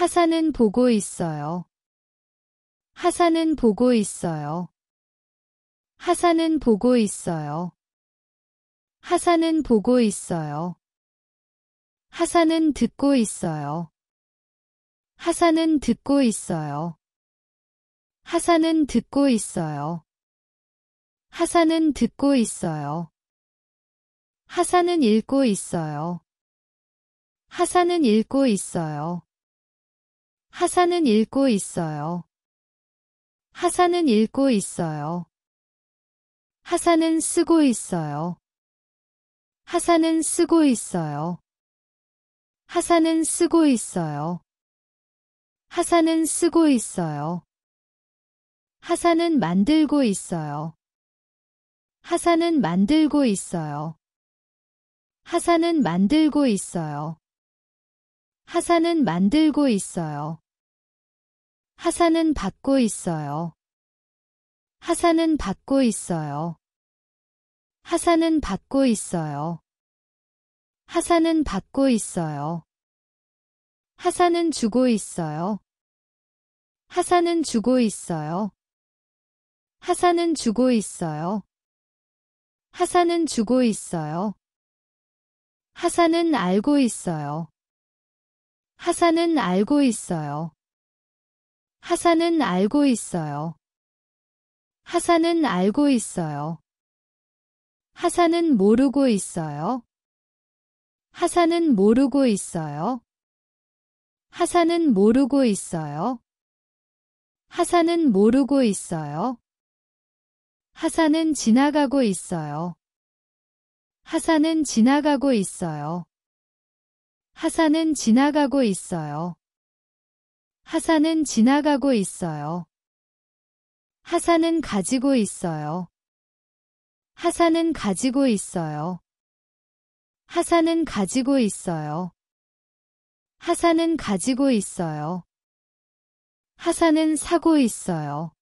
하산은 보고 있어요. 하산은 보고 있어요. 하산은 보고 있어요. 하산은 보고 있어요. 하산은 듣고 있어요. 하산은 듣고 있어요. 하산은 듣고 있어요. 하산은 듣고 있어요. 하산은 읽고 있어요. 하산은 읽고 있어요. 하산은 읽고 있어요. 하산은 읽고 있어요. 하산은 쓰고 있어요. 하산은 쓰고 있어요. 하산은 쓰고 있어요. 하산은 쓰고 있어요. 하산은 만들고 있어요. 하산은 만들고 있어요. 하산은 만들고 있어요. 하산은 만들고 있어요. 하산은 받고 있어요. 하산은 받고 있어요. 하산은 받고 있어요. 하산은 받고 있어요. 하산은 주고 있어요. 하산은 주고 있어요. 하산은 주고 있어요. 하산은 주고 있어요. 하산은 알고 있어요. 하산은 알고 있어요. 하산은 알고 있어요. 하산은 알고 있어요. 하산은 모르고 있어요. 하산은 모르고 있어요. 하산은 모르고 있어요. 하산은 모르고 있어요. 하산은 지나가고 있어요. 하산은 지나가고 있어요. 하산은 지나가고 있어요. 하산은 지나가고 있어요. 하산은 가지고 있어요. 하산은 가지고 있어요. 하산은 가지고 있어요. 하산은 가지고 있어요. 하산은 사고 있어요.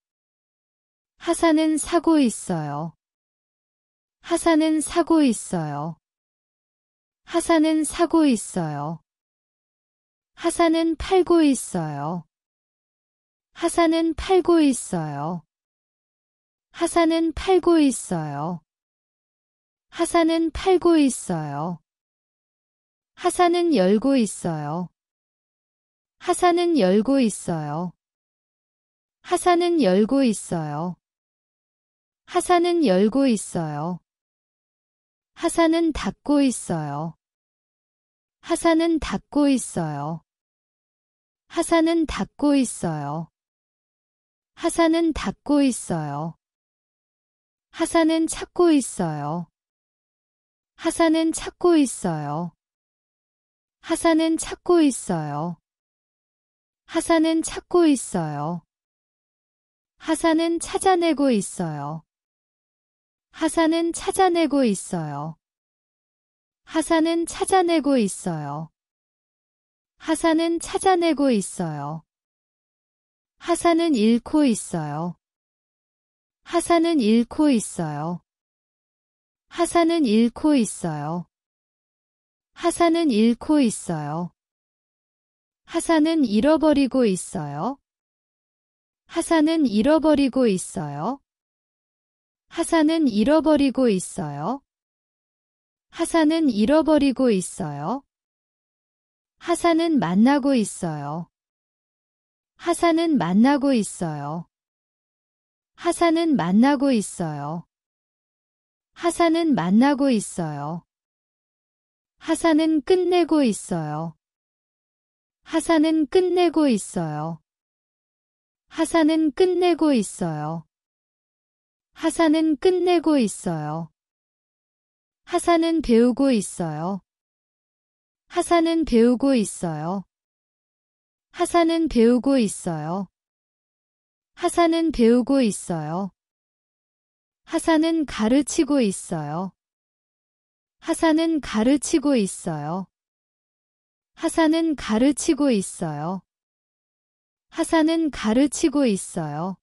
하산은 사고 있어요. 하산은 사고 있어요. 하산은 사고 있어요. 하산은 팔고 있어요. 하산은 팔고 있어요. 하산은 팔고 있어요. 하산은 팔고 있어요. 하산은 열고 있어요. 하산은 열고 있어요. 하산은 열고 있어요. 하산은 열고 있어요. 하산은 닫고 있어요. 하산은 닫고 있어요. 하산은 닫고 있어요. 하산은 닫고 있어요. 하산은 찾고 있어요. 하산은 찾고 있어요. 하산은 찾고 있어요. 하산은 찾고 있어요. 하산은 찾아내고 있어요. 하산은 찾아내고 있어요. 하산은 찾아내고 있어요. 하산은 찾아내고 있어요. 하산은 잃고 있어요. 하산은 잃고 있어요. 하산은 잃고 있어요. 하산은 잃고 있어요. 하산은 잃어버리고 있어요. 하산은 잃어버리고 있어요. 하산은 잃어버리고 있어요. 하산은 잃어버리고 있어요. 하산은 만나고 있어요. 하산은 만나고 있어요. 하산은 만나고 있어요. 하산은 만나고 있어요. 하산은 끝내고 있어요. 하산은 끝내고 있어요. 하산은 끝내고 있어요. 하산은 끝내고 있어요. 하산은 배우고 있어요. 하산은 배우고 있어요. 하산은 배우고 있어요. 하산은 배우고 있어요. 하산은 가르치고 있어요. 하산은 가르치고 있어요. 하산은 가르치고 있어요. 하산은 가르치고 있어요.